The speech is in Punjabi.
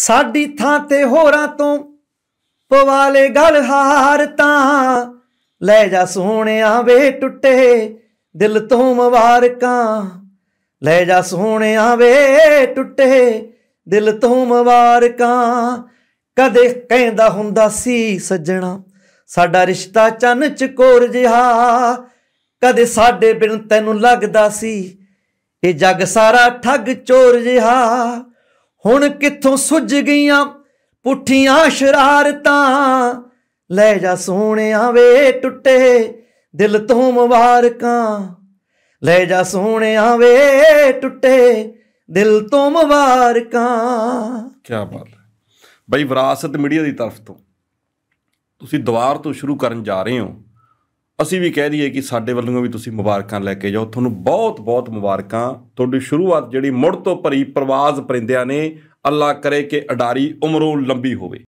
ਸਾਡੀ ਥਾਂ ਤੇ ਹੋਰਾਂ ਤੋਂ ਪਵਾਲੇ ਗਲ ਹਾਰ ਤਾਂ ਲੈ ਜਾ ਸੋਹਣਿਆ ਵੇ ਟੁੱਟੇ ਦਿਲ ਤੋਂ ਮਵਾਰਕਾਂ ਲੈ ਜਾ ਸੋਹਣਿਆ ਵੇ ਟੁੱਟੇ ਦਿਲ ਤੋਂ ਮਵਾਰਕਾਂ ਕਦੇ ਕਹਿੰਦਾ ਹੁੰਦਾ ਸੀ ਸੱਜਣਾ ਸਾਡਾ ਰਿਸ਼ਤਾ ਚੰਨ ਚ ਕੋਰ ਜਿਹਾ ਕਦੇ ਸਾਡੇ ਬਿਨ ਤੈਨੂੰ ਲੱਗਦਾ ਸੀ ਇਹ ਜੱਗ ਸਾਰਾ ਠੱਗ ਚੋਰ ਜਿਹਾ ਹੁਣ ਕਿੱਥੋਂ ਸੁੱਜ ਗਈਆਂ ਪੁੱਠੀਆਂ ਸ਼ਰਾਰਤਾਂ ਲੈ ਜਾ ਸੋਹਣਿਆ ਵੇ ਟੁੱਟੇ ਦਿਲ ਤੋਂ ਮੁਬਾਰਕਾਂ ਲੈ ਜਾ ਸੋਹਣਿਆ ਵੇ ਟੁੱਟੇ ਦਿਲ ਤੋਂ ਮੁਬਾਰਕਾਂ ਕੀ ਬਾਤ ਹੈ ਬਈ ਵਿਰਾਸਤ ਮੀਡੀਆ ਦੀ ਤਰਫ ਤੋਂ ਤੁਸੀਂ ਦੁਆਰ ਤੋਂ ਸ਼ੁਰੂ ਕਰਨ ਜਾ ਰਹੇ ਹੋ ਅਸੀਂ ਵੀ ਕਹਿ ਦਈਏ ਕਿ ਸਾਡੇ ਵੱਲੋਂ ਵੀ ਤੁਸੀਂ ਮੁਬਾਰਕਾਂ ਲੈ ਕੇ ਜਾਓ ਤੁਹਾਨੂੰ ਬਹੁਤ-ਬਹੁਤ ਮੁਬਾਰਕਾਂ ਤੁਹਾਡੀ ਸ਼ੁਰੂਆਤ ਜਿਹੜੀ ਮੁੜ ਤੋਂ ਭਰੀ ਪ੍ਰਵਾਜ਼ ਪਰਿੰਦਿਆਂ ਨੇ ਅੱਲਾ ਕਰੇ ਕਿ ਅਡਾਰੀ ਉਮਰੋਂ ਲੰਬੀ ਹੋਵੇ